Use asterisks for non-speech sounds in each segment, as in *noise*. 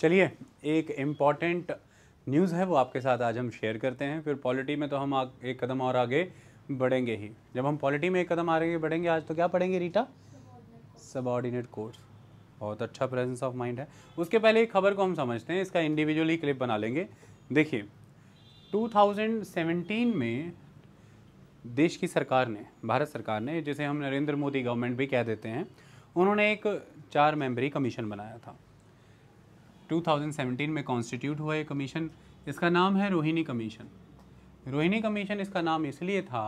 चलिए एक important news है वो आपके साथ आज हम शेयर करते हैं फिर पॉलिटी में तो हम एक कदम और आगे बढ़ेंगे ही जब हम पॉलिटी में एक कदम आगे बढ़ेंगे आज तो क्या पढ़ेंगे रीटा सबॉर्डिनेट कोर्स बहुत अच्छा प्रेजेंस ऑफ माइंड है उसके पहले एक खबर को हम समझते हैं इसका इंडिविजुअली क्लिप बना लेंगे देखिए 2017 में देश की सरकार ने भारत सरकार ने जिसे हम नरेंद्र मोदी गवर्नमेंट भी कह देते हैं उन्होंने एक चार मेंबरी कमीशन बनाया था 2017 में कॉन्स्टिट्यूट हुआ ये कमीशन इसका नाम है रोहिणी कमीशन रोहिणी कमीशन इसका नाम इसलिए था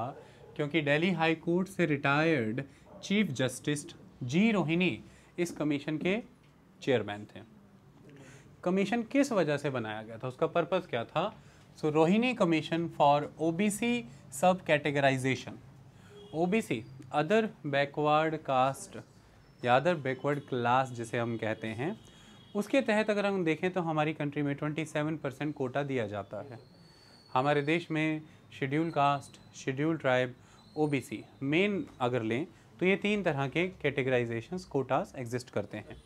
क्योंकि दिल्ली हाई कोर्ट से retired chief justice G Rohini इस कमीशन के चेयरमैन थे कमीशन किस वजह से बनाया गया था उसका पर्पस क्या था so so, Rohini commission for OBC sub categorization OBC other backward caste या अदर बैकवर्ड क्लास जिसे हम कहते हैं उसके तहत अगर हम देखें तो हमारी कंट्री में 27 परसेंट कोटा दिया जाता है हमारे देश में schedule caste schedule tribe OBC मेन अगर लें तो ये तीन तरह के कैटेगराइजेशन कोटास एग्जिस्ट करते हैं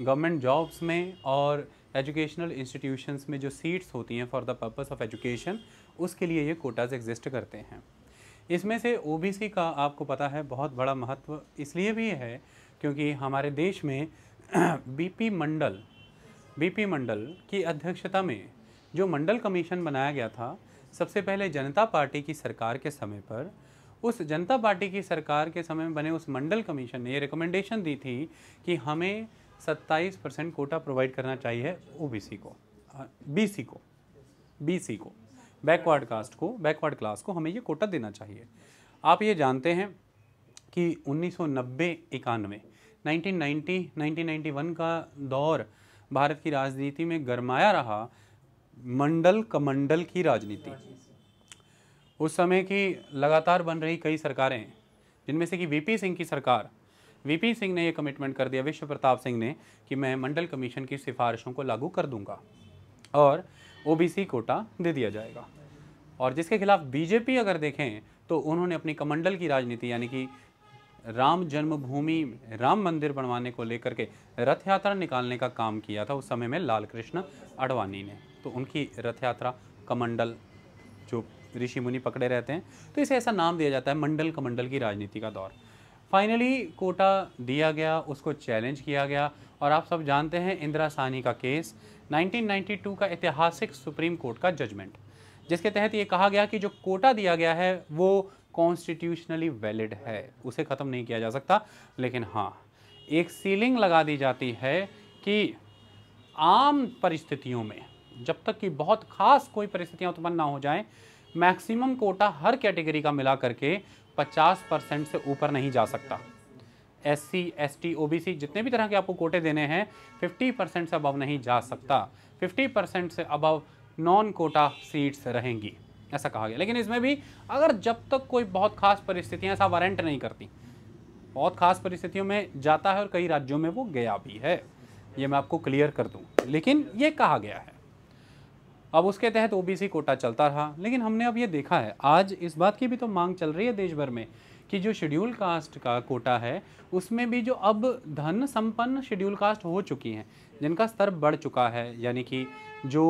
गवर्नमेंट जॉब्स में और एजुकेशनल इंस्टीट्यूशंस में जो सीट्स होती हैं for the purpose of education उसके लिए ये कोटास एग्जिस्ट करते हैं इसमें से ओबीसी का आपको पता है बहुत बड़ा महत्व इसलिए भी है क्योंकि हमारे देश में बीपी *clears throat* मंडल बीपी मंडल की अध्यक्षता में जो मंडल कमीशन बनाया गया था सबसे पहले जनता पार्टी की सरकार के समय पर उस जनता पार्टी की सरकार के समय में बने उस मंडल कमीशन ने ये रिकमेंडेशन दी थी कि हमें 27 परसेंट कोटा प्रोवाइड करना चाहिए ओबीसी को बीसी को बीसी को बैकवर्ड कास्ट को बैकवर्ड क्लास को हमें ये कोटा देना चाहिए आप ये जानते हैं कि उन्नीस सौ नब्बे इक्यानवे 1990 1991 का दौर भारत की राजनीति में गरमाया रहा मंडल कमंडल की राजनीति उस समय की लगातार बन रही कई सरकारें जिनमें से कि वीपी सिंह की सरकार वीपी सिंह ने यह कमिटमेंट कर दिया विश्व प्रताप सिंह ने कि मैं मंडल कमीशन की सिफारिशों को लागू कर दूंगा और ओबीसी कोटा दे दिया जाएगा और जिसके खिलाफ बीजेपी अगर देखें तो उन्होंने अपनी कमंडल की राजनीति यानी कि राम जन्मभूमि राम मंदिर बनवाने को लेकर के रथ यात्रा निकालने का काम किया था उस समय में लाल कृष्ण अडवाणी ने तो उनकी रथ यात्रा कमंडल जो ऋषि मुनि पकड़े रहते हैं तो इसे ऐसा नाम दिया जाता है मंडल कमंडल की राजनीति का दौर फाइनली कोटा दिया गया उसको चैलेंज किया गया और आप सब जानते हैं इंदिरा सानी का केस 1992 का ऐतिहासिक सुप्रीम कोर्ट का जजमेंट जिसके तहत ये कहा गया कि जो कोटा दिया गया है वो कॉन्स्टिट्यूशनली वैलिड है उसे ख़त्म नहीं किया जा सकता लेकिन हाँ एक सीलिंग लगा दी जाती है कि आम परिस्थितियों में जब तक कि बहुत खास कोई परिस्थितियाँ उत्पन्न ना हो जाएं मैक्सिमम कोटा हर कैटेगरी का मिला करके 50 परसेंट से ऊपर नहीं जा सकता S C S T O B C जितने भी तरह के आपको कोटे देने हैं 50 परसेंट से अबव नहीं जा सकता 50 परसेंट से अबव नॉन कोटा सीट्स रहेंगी ऐसा कहा गया लेकिन इसमें भी अगर जब तक कोई बहुत खास परिस्थितियाँ ऐसा वारंट नहीं करती बहुत खास परिस्थितियों में जाता है और कई राज्यों में वो गया भी है ये मैं आपको क्लियर कर दूँ लेकिन ये कहा गया है अब उसके तहत ओबीसी कोटा चलता रहा लेकिन हमने अब ये देखा है आज इस बात की भी तो मांग चल रही है देश भर में कि जो शेड्यूल कास्ट का कोटा है उसमें भी जो अब धन संपन्न शेड्यूल कास्ट हो चुकी हैं जिनका स्तर बढ़ चुका है यानी कि जो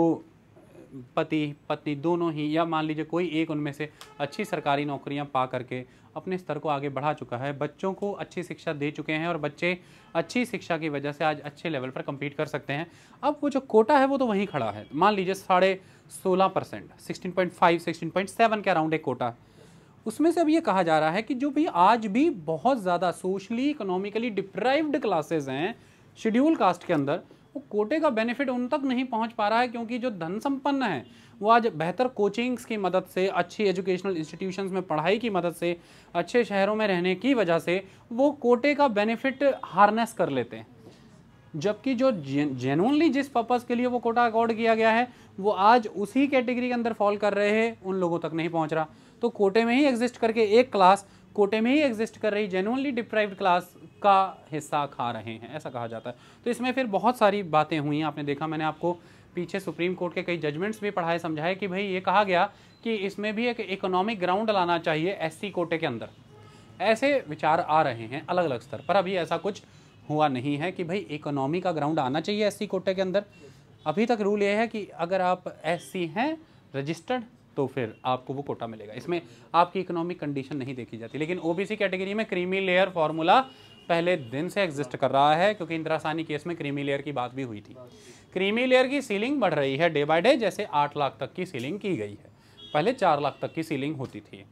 पति पत्नी दोनों ही या मान लीजिए कोई एक उनमें से अच्छी सरकारी नौकरियां पा करके अपने स्तर को आगे बढ़ा चुका है बच्चों को अच्छी शिक्षा दे चुके हैं और बच्चे अच्छी शिक्षा की वजह से आज अच्छे लेवल पर कम्पीट कर सकते हैं अब वो जो कोटा है वो तो वहीं खड़ा है मान लीजिए साढ़े सोलह percent sixteen point five sixteen point seven के अराउंड एक कोटा है उसमें से अब ये कहा जा रहा है कि जो भी आज भी बहुत ज़्यादा सोशली इकोनॉमिकली डिप्राइव्ड क्लासेज हैं शेड्यूल कास्ट के अंदर वो कोटे का बेनिफिट उन तक नहीं पहुंच पा रहा है क्योंकि जो धन संपन्न है वो आज बेहतर कोचिंग्स की मदद से अच्छी एजुकेशनल इंस्टीट्यूशंस में पढ़ाई की मदद से अच्छे शहरों में रहने की वजह से वो कोटे का बेनिफिट हार्नेस कर लेते हैं जबकि जो जेनुअनली जिस पर्पज़ के लिए वो कोटा अकॉर्ड किया गया है वो आज उसी कैटेगरी के अंदर फॉल कर रहे हैं उन लोगों तक नहीं पहुँच रहा तो कोटे में ही एग्जिस्ट करके एक क्लास कोटे में ही एग्जिस्ट कर रही जेनुअनली डिप्राइव्ड क्लास का हिस्सा खा रहे हैं ऐसा कहा जाता है तो इसमें फिर बहुत सारी बातें हुई आपने देखा मैंने आपको पीछे सुप्रीम कोर्ट के कई जजमेंट्स भी पढ़ाए समझाए कि भाई ये कहा गया कि इसमें भी एक इकोनॉमिक ग्राउंड लाना चाहिए एससी कोटे के अंदर ऐसे विचार आ रहे हैं अलग अलग स्तर पर अभी ऐसा कुछ हुआ नहीं है कि भाई इकोनॉमी का ग्राउंड आना चाहिए एस कोटे के अंदर अभी तक रूल ये है कि अगर आप एस हैं रजिस्टर्ड तो फिर आपको वो कोटा मिलेगा इसमें आपकी इकोनॉमिक कंडीशन नहीं देखी जाती लेकिन ओबीसी कैटेगरी में क्रीमी लेयर फार्मूला पहले दिन से एग्जिस्ट कर रहा है क्योंकि सानी केस में क्रीमी लेयर की बात भी हुई थी क्रीमी लेयर की सीलिंग बढ़ रही है डे बाय डे जैसे आठ लाख तक की सीलिंग की गई है पहले चार लाख तक की सीलिंग होती थी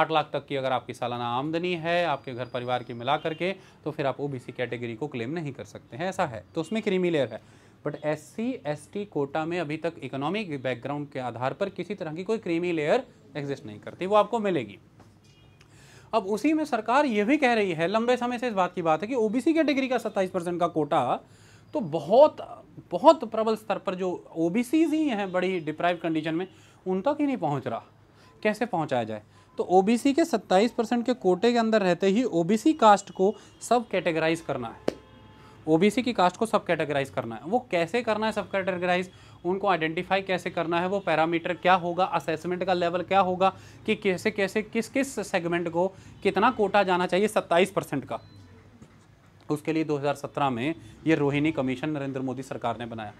आठ लाख तक की अगर आपकी सालाना आमदनी है आपके घर परिवार की मिला करके तो फिर आप ओबीसी कैटेगरी को क्लेम नहीं कर सकते हैं ऐसा है तो उसमें क्रीमी लेयर है but S C S T quota में अभी तक इकोनॉमिक बैकग्राउंड के आधार पर किसी तरह की कोई क्रीमी लेयर एग्जिस्ट नहीं करती वो आपको मिलेगी अब उसी में सरकार ये भी कह रही है लंबे समय से इस बात की बात है कि ओबीसी कैटेगरी का सत्ताईस परसेंट का कोटा तो बहुत बहुत प्रबल स्तर पर जो ओ ही हैं बड़ी डिप्राइव कंडीशन में उन तक ही नहीं पहुँच रहा कैसे पहुँचाया जाए तो ओ के सत्ताईस परसेंट के कोटे के अंदर रहते ही ओ कास्ट को सब कैटेगराइज करना है ओबीसी की कास्ट को सब कैटेगराइज करना है वो कैसे करना है सब कैटेगराइज उनको आइडेंटिफाई कैसे करना है वो पैरामीटर क्या होगा असेसमेंट का लेवल क्या होगा कि कैसे कैसे किस किस सेगमेंट को कितना कोटा जाना चाहिए सत्ताईस परसेंट का उसके लिए 2017 में ये रोहिणी कमीशन नरेंद्र मोदी सरकार ने बनाया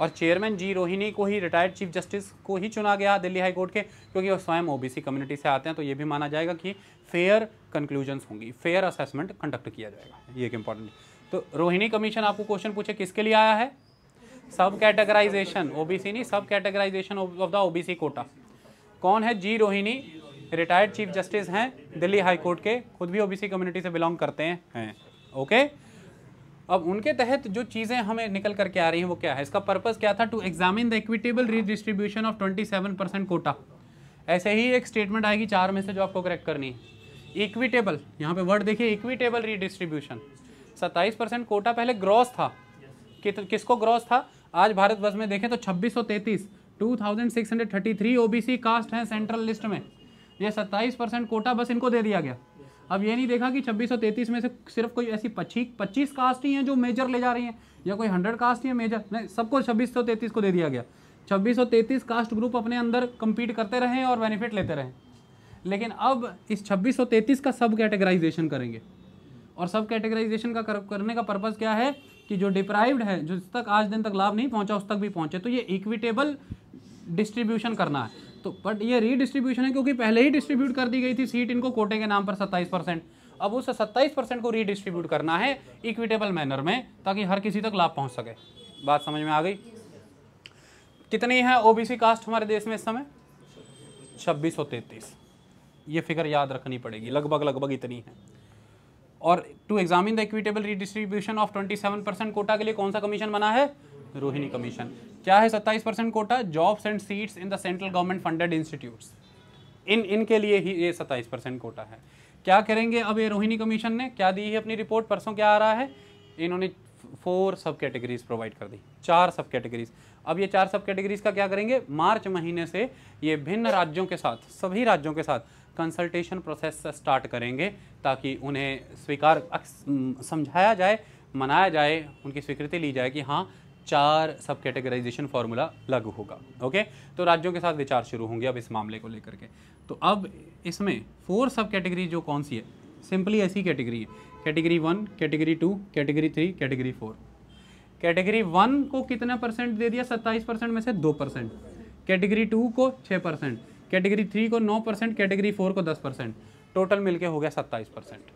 और चेयरमैन जी रोहिणी को ही रिटायर्ड चीफ जस्टिस को ही चुना गया दिल्ली हाई कोर्ट के क्योंकि वो स्वयं ओबीसी कम्युनिटी से आते हैं तो ये भी माना जाएगा कि फेयर कंक्लूजन्स होंगी फेयर असेसमेंट कंडक्ट किया जाएगा ये एक इंपॉर्टेंट तो रोहिणी कमीशन आपको क्वेश्चन पूछे किसके लिए आया है सब कैटेगराइजेशन ओबीसी नहीं sub categorization of the OBC quota कौन है G Rohini retired chief justice हैं दिल्ली हाई कोर्ट के खुद भी ओबीसी कम्युनिटी से बिलोंग करते हैं हैं ओके अब उनके तहत जो चीज़ें हमें निकल करके आ रही हैं वो क्या है इसका पर्पज़ क्या था to examine the equitable redistribution of seven percent quota ऐसे ही एक स्टेटमेंट आएगी चार में से जो आपको करेक्ट करनी है इक्विटेबल यहाँ पे वर्ड देखिए इक्विटेबल रीडिस्ट्रीब्यूशन 27 परसेंट कोटा पहले ग्रॉस था कि, किसको ग्रॉस था आज भारतवर्ष में देखें तो 2633 2633 ओबीसी कास्ट हैं सेंट्रल लिस्ट में ये 27 परसेंट कोटा बस इनको दे दिया गया अब ये नहीं देखा कि 2633 में से सिर्फ कोई ऐसी पच्चीस पच्चीस कास्ट ही हैं जो मेजर ले जा रही हैं या कोई हंड्रेड कास्ट ही है मेजर नहीं सबको 2633 को दे दिया गया 2633 कास्ट ग्रुप अपने अंदर कम्पीट करते रहें और बेनिफिट लेते रहें लेकिन अब इस छब्बीस का सब कैटेगराइजेशन करेंगे और सब कैटेगराइजेशन का करने का पर्पज़ क्या है कि जो डिप्राइव्ड है जिस तक आज दिन तक लाभ नहीं पहुंचा उस तक भी पहुंचे तो ये इक्विटेबल डिस्ट्रीब्यूशन करना है तो बट ये रीडिस्ट्रीब्यूशन है क्योंकि पहले ही डिस्ट्रीब्यूट कर दी गई थी सीट इनको कोटे के नाम पर सत्ताईस परसेंट अब उस सत्ताईस परसेंट को रीडिस्ट्रीब्यूट करना है इक्विटेबल मैनर में ताकि हर किसी तक लाभ पहुँच सके बात समझ में आ गई कितनी है ओ कास्ट हमारे देश में इस समय छब्बीस ये फिगर याद रखनी पड़ेगी लगभग लगभग इतनी है और to examine the equitable redistribution of 27 percent quota के लिए कौन सा कमीशन बना है रोहिणी कमीशन क्या है 27 percent quota jobs and seats in the central government funded institutes इन इनके लिए ही ये 27 परसेंट कोटा है क्या करेंगे अब ये रोहिणी कमीशन ने क्या दी है अपनी रिपोर्ट परसों क्या आ रहा है इन्होंने फोर सब कैटेगरीज प्रोवाइड कर दी चार सब कैटेगरीज अब ये चार सब कैटेगरीज का क्या करेंगे मार्च महीने से ये भिन्न राज्यों के साथ सभी राज्यों के साथ कंसल्टेशन प्रोसेस स्टार्ट करेंगे ताकि उन्हें स्वीकार समझाया जाए मनाया जाए उनकी स्वीकृति ली जाए कि हाँ चार सब कैटेगराइजेशन फार्मूला लागू होगा ओके तो राज्यों के साथ विचार शुरू होंगे अब इस मामले को लेकर के तो अब इसमें फोर सब कैटेगरी जो कौन सी है सिंपली ऐसी कैटेगरी है category one category two category three category four category one को कितना परसेंट दे दिया सत्ताईस परसेंट में से दो परसेंट कैटेगरी टू को छः परसेंट कैटेगरी थ्री को नौ परसेंट कैटेगरी फोर को दस परसेंट टोटल मिलके हो गया सत्ताईस परसेंट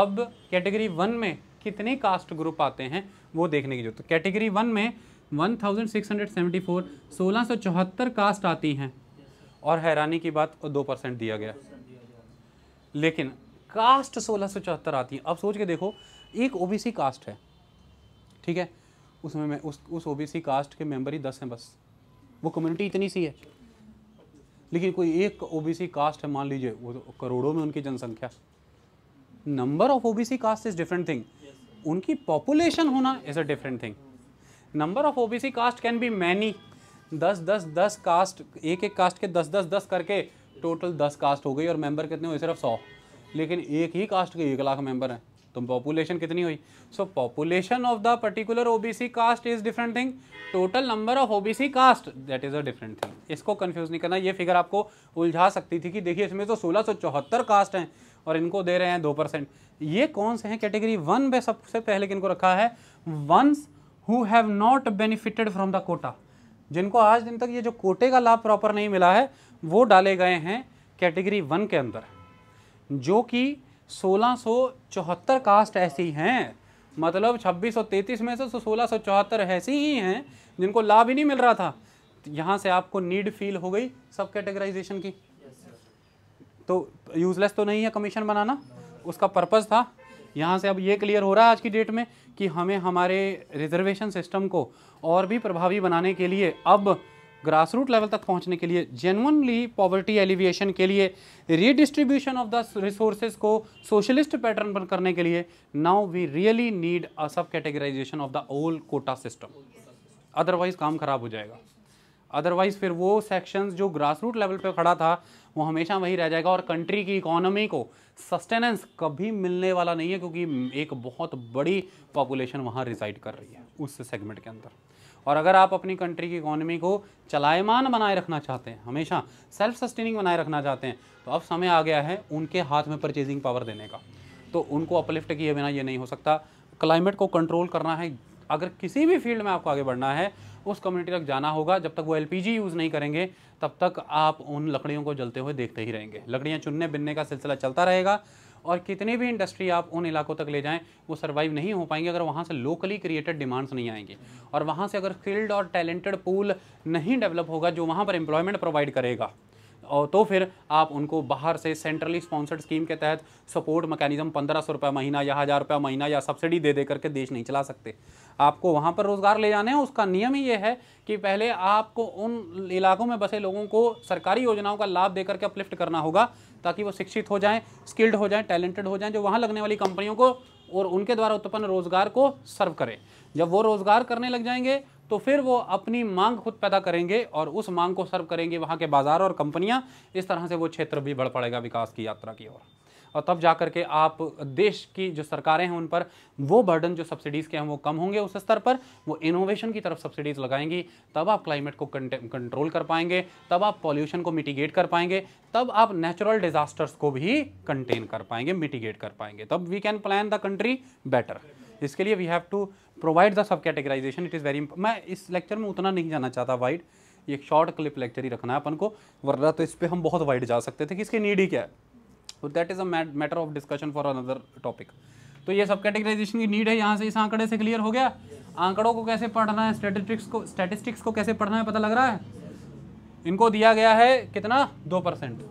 अब कैटेगरी वन में कितने कास्ट ग्रुप आते हैं वो देखने की जरूरत तो कैटेगरी वन में 1674 1674 कास्ट आती हैं और हैरानी की बात दो परसेंट दिया गया लेकिन कास्ट 1674 आती है अब सोच के देखो एक ओबीसी कास्ट है ठीक है उसमें मैं उस उस ओबीसी कास्ट के मेंबर ही दस हैं बस वो कम्युनिटी इतनी सी है लेकिन कोई एक ओबीसी कास्ट है मान लीजिए वो तो करोड़ों में उनकी जनसंख्या number of OBC caste is different thing उनकी पॉपुलेशन होना is a different thing number of OBC caste can be many दस दस दस कास्ट एक एक कास्ट के दस दस दस करके टोटल दस कास्ट हो गई और मेंबर कितने हुए सिर्फ सौ लेकिन एक ही कास्ट के एक लाख मेंबर हैं तो पॉपुलेशन कितनी हुई so population of the particular OBC caste is different thing total number of OBC caste that is a different thing इसको कंफ्यूज नहीं करना ये फिगर आपको उलझा सकती थी कि देखिए इसमें तो सोलह सौ चौहत्तर कास्ट हैं और इनको दे रहे हैं दो परसेंट ये कौन से हैं कैटेगरी वन में सबसे पहले किनको रखा है ones who have not benefited from the quota जिनको आज दिन तक ये जो कोटे का लाभ प्रॉपर नहीं मिला है वो डाले गए हैं कैटेगरी वन के अंदर जो कि 1674 कास्ट ऐसी हैं मतलब 2633 में से सोलह 1674 ऐसी ही हैं जिनको लाभ ही नहीं मिल रहा था यहाँ से आपको नीड फील हो गई सब कैटेगराइजेशन की तो यूज़लेस तो नहीं है कमीशन बनाना उसका पर्पज़ था यहाँ से अब ये क्लियर हो रहा है आज की डेट में कि हमें हमारे रिजर्वेशन सिस्टम को और भी प्रभावी बनाने के लिए अब ग्रास रूट लेवल तक पहुंचने के लिए जेनवनली पॉवर्टी एलिविएशन के लिए रीडिस्ट्रीब्यूशन ऑफ द रिसोर्सेज को सोशलिस्ट पैटर्न पर करने के लिए now we really need a sub categorization of the ओल कोटा सिस्टम अदरवाइज काम खराब हो जाएगा अदरवाइज फिर वो सेक्शंस जो ग्रास रूट लेवल पे खड़ा था वो हमेशा वही रह जाएगा और कंट्री की इकोनॉमी को सस्टेनेंस कभी मिलने वाला नहीं है क्योंकि एक बहुत बड़ी पॉपुलेशन वहाँ रिजाइड कर रही है उस सेगमेंट के अंदर और अगर आप अपनी कंट्री की इकोनॉमी को चलायमान बनाए रखना चाहते हैं हमेशा सेल्फ सस्टेनिंग बनाए रखना चाहते हैं तो अब समय आ गया है उनके हाथ में परचेजिंग पावर देने का तो उनको अपलिफ्ट किए बिना ये नहीं हो सकता क्लाइमेट को कंट्रोल करना है अगर किसी भी फील्ड में आपको आगे बढ़ना है उस कम्युनिटी तक जाना होगा जब तक वो एल यूज़ नहीं करेंगे तब तक आप उन लकड़ियों को जलते हुए देखते ही रहेंगे लकड़ियाँ चुनने बिनने का सिलसिला चलता रहेगा और कितने भी इंडस्ट्री आप उन इलाकों तक ले जाएँ वो सर्वाइव नहीं हो पाएंगे अगर वहाँ से लोकली क्रिएटेड डिमांड्स नहीं आएंगे और वहाँ से अगर स्किल्ड और टैलेंटेड पूल नहीं डेवलप होगा जो वहाँ पर एम्प्लॉयमेंट प्रोवाइड करेगा और तो फिर आप उनको बाहर से सेंट्रली स्पॉन्सर्ड स्कीम के तहत सपोर्ट मैकेनिज्म पंद्रह सौ रुपये महीना या हज़ार रुपये महीना या सब्सिडी दे दे करके देश नहीं चला सकते आपको वहाँ पर रोज़गार ले जाने हैं उसका नियम ही ये है कि पहले आपको उन इलाकों में बसे लोगों को सरकारी योजनाओं का लाभ देकर के अपलिफ्ट करना होगा ताकि वो शिक्षित हो जाएं स्किल्ड हो जाएं टैलेंटेड हो जाएं जो वहाँ लगने वाली कंपनियों को और उनके द्वारा उत्पन्न रोज़गार को सर्व करें जब वो रोज़गार करने लग जाएंगे तो फिर वो अपनी मांग खुद पैदा करेंगे और उस मांग को सर्व करेंगे वहाँ के बाज़ार और कंपनियाँ इस तरह से वो क्षेत्र भी बढ़ पड़ेगा विकास की यात्रा की ओर और तब जा करके आप देश की जो सरकारें हैं उन पर वो बर्डन जो सब्सिडीज़ के हैं वो कम होंगे उस स्तर पर वो इनोवेशन की तरफ सब्सिडीज़ लगाएंगी तब आप क्लाइमेट को कंट्रोल कर पाएंगे तब आप पॉल्यूशन को मिटिगेट कर पाएंगे तब आप नेचुरल डिजास्टर्स को भी कंटेन कर पाएंगे मिटिगेट कर पाएंगे तब we can plan the country better इसके लिए we have to provide the sub categorization it is very मैं इस लेक्चर में उतना नहीं जाना चाहता वाइड एक शॉर्ट क्लिप लेक्चर ही रखना है अपन को वरना तो इस पर हम बहुत वाइड जा सकते थे कि इसकी नीड ही क्या है तो that is a matter of discussion for another topic तो ये सब कैटेगराइजेशन की नीड है यहाँ से इस आंकड़े से क्लियर हो गया आंकड़ों को कैसे पढ़ना है स्टैटिस्टिक्स को स्टेटिस्टिक्स को कैसे पढ़ना है पता लग रहा है इनको दिया गया है कितना दो परसेंट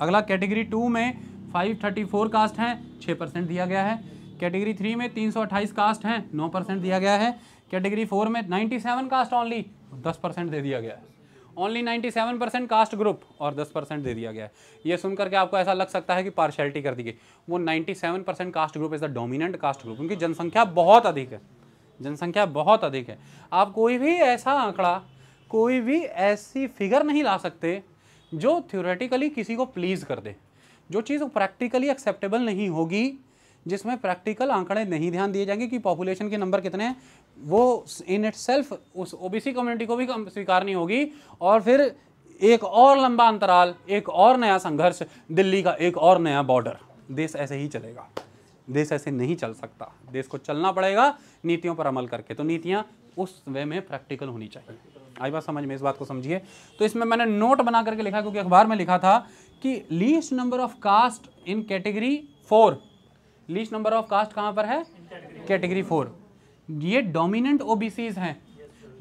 अगला कैटेगरी टू में फाइव थर्टी फोर कास्ट हैं छः परसेंट दिया गया है कैटेगरी थ्री में तीन सौ अट्ठाईस कास्ट हैं नौ परसेंट दिया गया है कैटेगरी फोर में नाइन्टी सेवन कास्ट ऑनली दस परसेंट दे दिया गया है ओनली 97 परसेंट कास्ट ग्रुप और 10 परसेंट दे दिया गया है ये सुनकर के आपको ऐसा लग सकता है कि पार्शलिटी कर दी गई वो 97 percent caste group is the dominant caste group उनकी जनसंख्या बहुत अधिक है जनसंख्या बहुत अधिक है आप कोई भी ऐसा आंकड़ा कोई भी ऐसी फिगर नहीं ला सकते जो थ्योरेटिकली किसी को प्लीज़ कर दे जो चीज़ प्रैक्टिकली एक्सेप्टेबल नहीं होगी जिसमें प्रैक्टिकल आंकड़े नहीं ध्यान दिए जाएंगे कि पॉपुलेशन के नंबर कितने हैं वो इन इट सेल्फ उस ओबीसी कम्युनिटी को भी स्वीकारनी होगी और फिर एक और लंबा अंतराल एक और नया संघर्ष दिल्ली का एक और नया बॉर्डर देश ऐसे ही चलेगा देश ऐसे नहीं चल सकता देश को चलना पड़ेगा नीतियों पर अमल करके तो नीतियाँ उस वे में प्रैक्टिकल होनी चाहिए आई बात समझ में इस बात को समझिए तो इसमें मैंने नोट बना करके लिखा क्योंकि अखबार में लिखा था कि least number of caste in category four least number of caste कहाँ पर है कैटेगरी फोर ये डोमिनेंट सीज हैं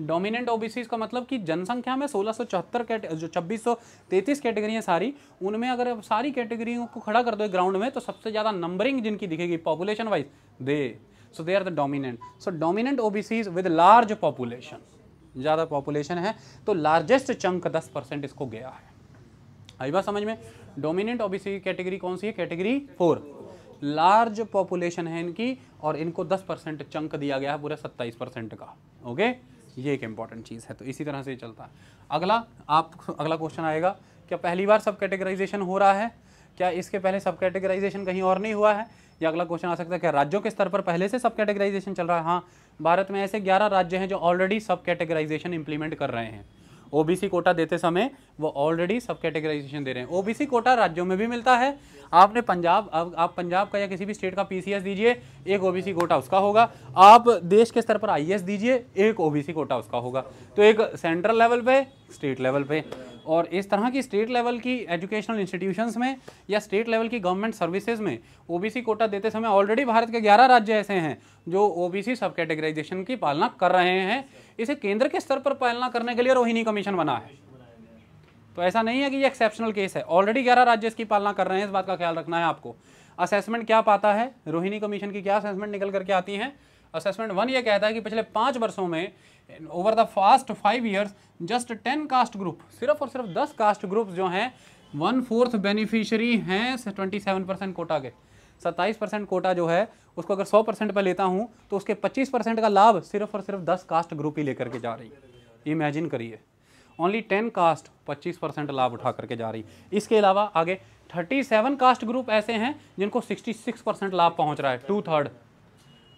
डोमिनेंट ओबीसीज का मतलब कि जनसंख्या में सोलह सौ चौहत्तर जो छब्बीस सौ तैंतीस कैटेगरी हैं सारी उनमें अगर सारी कैटेगरियों को खड़ा कर दो ग्राउंड में तो सबसे ज़्यादा नंबरिंग जिनकी दिखेगी population wise they so they are the dominant so dominant OBCs with large population ज़्यादा पॉपुलेशन है तो लार्जेस्ट चंक दस परसेंट इसको गया है आई बात समझ में डोमिनेंट ओबीसी कैटेगरी कौन सी है कैटेगरी फोर लार्ज पॉपुलेशन है इनकी और इनको 10 परसेंट चंक दिया गया है पूरा 27 परसेंट का ओके ये एक इंपॉर्टेंट चीज़ है तो इसी तरह से चलता है अगला आप अगला क्वेश्चन आएगा क्या पहली बार सब कैटेगराइजेशन हो रहा है क्या इसके पहले सब कैटेगराइजेशन कहीं और नहीं हुआ है या अगला क्वेश्चन आ सकता है क्या राज्यों के स्तर पर पहले से सब कैटेगराइजेशन चल रहा है हाँ भारत में ऐसे ग्यारह राज्य हैं जो ऑलरेडी सब कैटेगराइजेशन इंप्लीमेंट कर रहे हैं ओबीसी कोटा देते समय वो ऑलरेडी सब कैटेगराइजेशन दे रहे हैं ओबीसी कोटा राज्यों में भी मिलता है आपने पंजाब अब आप पंजाब का या किसी भी स्टेट का पीसीएस दीजिए एक ओबीसी कोटा उसका होगा आप देश के स्तर पर आईएएस दीजिए एक ओबीसी कोटा उसका होगा तो एक सेंट्रल लेवल पे स्टेट लेवल पे और इस तरह की स्टेट लेवल की एजुकेशनल इंस्टीट्यूशंस में या स्टेट लेवल की गवर्नमेंट सर्विसेज में ओबीसी कोटा देते समय ऑलरेडी भारत के 11 राज्य ऐसे हैं जो ओबीसी सब कैटेगराइजेशन की पालना कर रहे हैं इसे केंद्र के स्तर पर पालना करने के लिए रोहिणी कमीशन बना है तो ऐसा नहीं है कि ये एक्सेप्शनल केस है ऑलरेडी ग्यारह राज्य इसकी पालना कर रहे हैं इस बात का ख्याल रखना है आपको असेसमेंट क्या पाता है रोहिणी कमीशन की क्या असेसमेंट निकल करके आती है असेसमेंट वन ये कहता है कि पिछले पाँच वर्षों में over the fast five years just ten caste group सिर्फ और सिर्फ दस कास्ट ग्रुप जो हैं वन फोर्थ बेनिफिशरी हैं ट्वेंटी सेवन परसेंट कोटा के सत्ताईस परसेंट कोटा जो है उसको अगर सौ परसेंट पर लेता हूँ तो उसके पच्चीस परसेंट का लाभ सिर्फ और सिर्फ दस कास्ट ग्रुप ही लेकर के जा रही है इमेजिन करिए ओनली टेन कास्ट पच्चीस परसेंट लाभ उठा करके जा रही इसके अलावा आगे थर्टी सेवन कास्ट ग्रुप ऐसे हैं जिनको सिक्सटी सिक्स परसेंट लाभ पहुँच रहा है टू थर्ड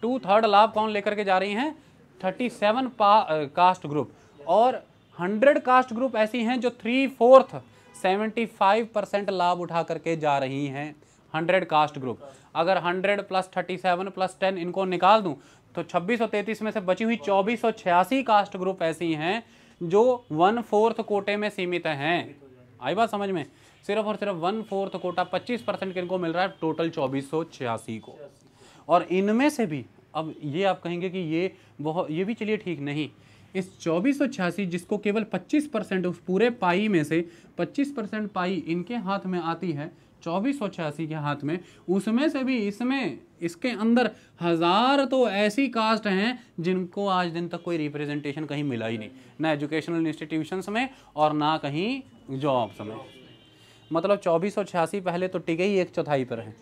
टू थर्ड लाभ कौन लेकर के जा रही हैं थर्टी सेवन कास्ट ग्रुप और हंड्रेड कास्ट ग्रुप ऐसी हैं जो three fourth seventy five percent लाभ उठा करके जा रही हैं हंड्रेड कास्ट ग्रुप अगर hundred plus thirty seven plus ten इनको निकाल दूँ तो छब्बीस सौ तैंतीस में से बची हुई चौबीस सौ छियासी कास्ट ग्रुप ऐसी हैं जो वन फोर्थ कोटे में सीमित हैं आई बात समझ में सिर्फ और सिर्फ वन फोर्थ कोटा पच्चीस परसेंट किनको मिल रहा है टोटल चौबीस सौ छियासी को और इनमें से भी अब ये आप कहेंगे कि ये बहुत ये भी चलिए ठीक नहीं इस चौबीस जिसको केवल 25 परसेंट उस पूरे पाई में से 25 परसेंट पाई इनके हाथ में आती है चौबीस के हाथ में उसमें से भी इसमें इसके अंदर हज़ार तो ऐसी कास्ट हैं जिनको आज दिन तक कोई रिप्रेजेंटेशन कहीं मिला ही नहीं ना एजुकेशनल इंस्टीट्यूशंस में और ना कहीं जॉब्स में मतलब चौबीस पहले तो टिके ही एक चौथाई पर हैं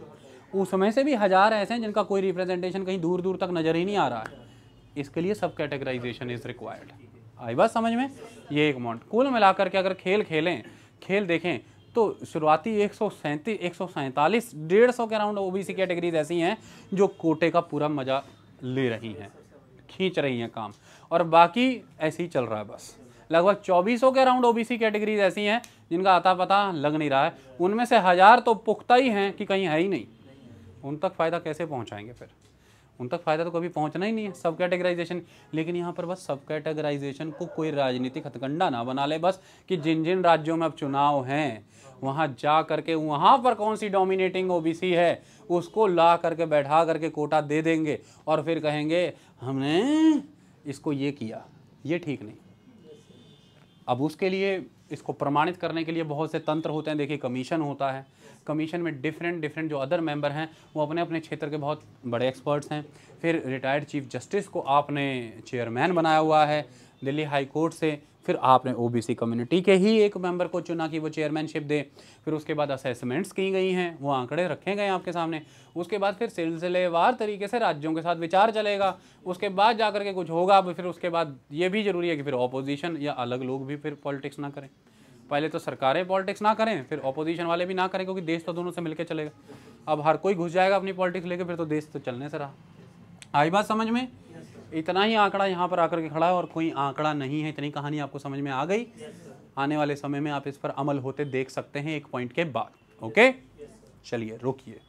उसमें से भी हज़ार ऐसे हैं जिनका कोई रिप्रेजेंटेशन कहीं दूर दूर तक नज़र ही नहीं आ रहा है इसके लिए सब कैटेगराइजेशन इज़ रिक्वायर्ड आई बात समझ में ये एक अमाउंट कुल मिलाकर के अगर खेल खेलें खेल देखें तो शुरुआती एक सौ सैंतीस एक सौ सैंतालीस डेढ़ सौ के अराउंड ओ कैटेगरीज ऐसी हैं जो कोटे का पूरा मज़ा ले रही हैं खींच रही हैं काम और बाकी ऐसे ही चल रहा है बस लगभग 2400 के अराउंड ओबीसी कैटेगरीज ऐसी हैं जिनका आता पता लग नहीं रहा है उनमें से हज़ार तो पुख्ता ही हैं कि कहीं है ही नहीं उन तक फ़ायदा कैसे पहुँचाएँगे फिर उन तक फ़ायदा तो कभी पहुँचना ही नहीं है सब कैटेगराइजेशन लेकिन यहाँ पर बस सब कैटेगराइजेशन को कोई राजनीतिक हथकंडा ना बना ले बस कि जिन जिन राज्यों में अब चुनाव हैं वहाँ जा करके वहाँ पर कौन सी डोमिनेटिंग ओबीसी है उसको ला करके बैठा करके कोटा दे देंगे और फिर कहेंगे हमने इसको ये किया ये ठीक नहीं अब उसके लिए इसको प्रमाणित करने के लिए बहुत से तंत्र होते हैं देखिए कमीशन होता है कमीशन में डिफरेंट डिफरेंट जो अदर मेंबर हैं वो अपने अपने क्षेत्र के बहुत बड़े एक्सपर्ट्स हैं फिर रिटायर्ड चीफ जस्टिस को आपने चेयरमैन बनाया हुआ है दिल्ली हाई कोर्ट से फिर आपने ओबीसी कम्युनिटी के ही एक मेंबर को चुना कि वो चेयरमैनशिप दे फिर उसके बाद असेसमेंट्स की गई हैं वो आंकड़े रखे गए आपके सामने उसके बाद फिर सिलसिलेवार तरीके से राज्यों के साथ विचार चलेगा उसके बाद जा के कुछ होगा फिर उसके बाद ये भी जरूरी है कि फिर ऑपोजिशन या अलग लोग भी फिर पॉलिटिक्स ना करें पहले तो सरकारें पॉलिटिक्स ना करें फिर अपोजिशन वाले भी ना करें क्योंकि देश तो दोनों से मिलकर चलेगा अब हर कोई घुस जाएगा अपनी पॉलिटिक्स लेके फिर तो देश तो चलने से रहा आई बात समझ में इतना ही आंकड़ा यहाँ पर आकर के खड़ा है और कोई आंकड़ा नहीं है इतनी कहानी आपको समझ में आ गई आने वाले समय में आप इस पर अमल होते देख सकते हैं एक पॉइंट के बाद ओके चलिए रोकिए